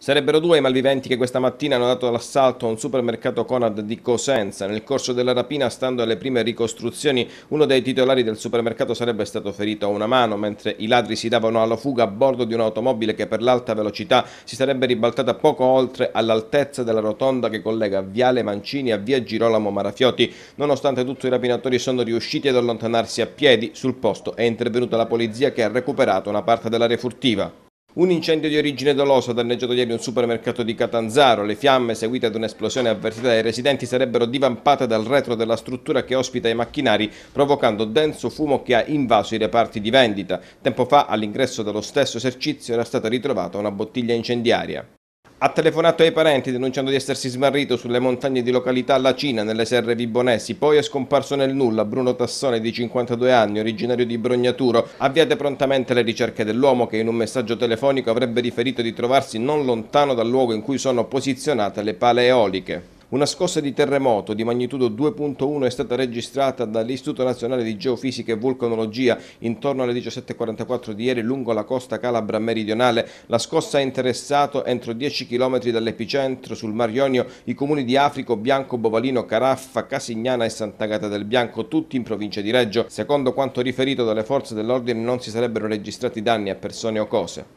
Sarebbero due i malviventi che questa mattina hanno dato l'assalto a un supermercato Conad di Cosenza. Nel corso della rapina, stando alle prime ricostruzioni, uno dei titolari del supermercato sarebbe stato ferito a una mano, mentre i ladri si davano alla fuga a bordo di un'automobile che per l'alta velocità si sarebbe ribaltata poco oltre all'altezza della rotonda che collega Viale Mancini a Via Girolamo Marafioti. Nonostante tutto i rapinatori sono riusciti ad allontanarsi a piedi, sul posto è intervenuta la polizia che ha recuperato una parte dell'area furtiva. Un incendio di origine dolosa ha danneggiato ieri un supermercato di Catanzaro. Le fiamme, seguite ad un'esplosione avvertita dai residenti, sarebbero divampate dal retro della struttura che ospita i macchinari, provocando denso fumo che ha invaso i reparti di vendita. Tempo fa, all'ingresso dello stesso esercizio, era stata ritrovata una bottiglia incendiaria. Ha telefonato ai parenti denunciando di essersi smarrito sulle montagne di località La Cina nelle serre vibonesi, poi è scomparso nel nulla Bruno Tassone di 52 anni, originario di Brognaturo, avviate prontamente le ricerche dell'uomo che in un messaggio telefonico avrebbe riferito di trovarsi non lontano dal luogo in cui sono posizionate le pale eoliche. Una scossa di terremoto di magnitudo 2.1 è stata registrata dall'Istituto Nazionale di Geofisica e Vulcanologia intorno alle 17.44 di ieri lungo la costa Calabra meridionale. La scossa ha interessato entro 10 km dall'epicentro sul Mar Ionio i comuni di Africo, Bianco, Bovalino, Caraffa, Casignana e Sant'Agata del Bianco, tutti in provincia di Reggio. Secondo quanto riferito dalle forze dell'ordine non si sarebbero registrati danni a persone o cose.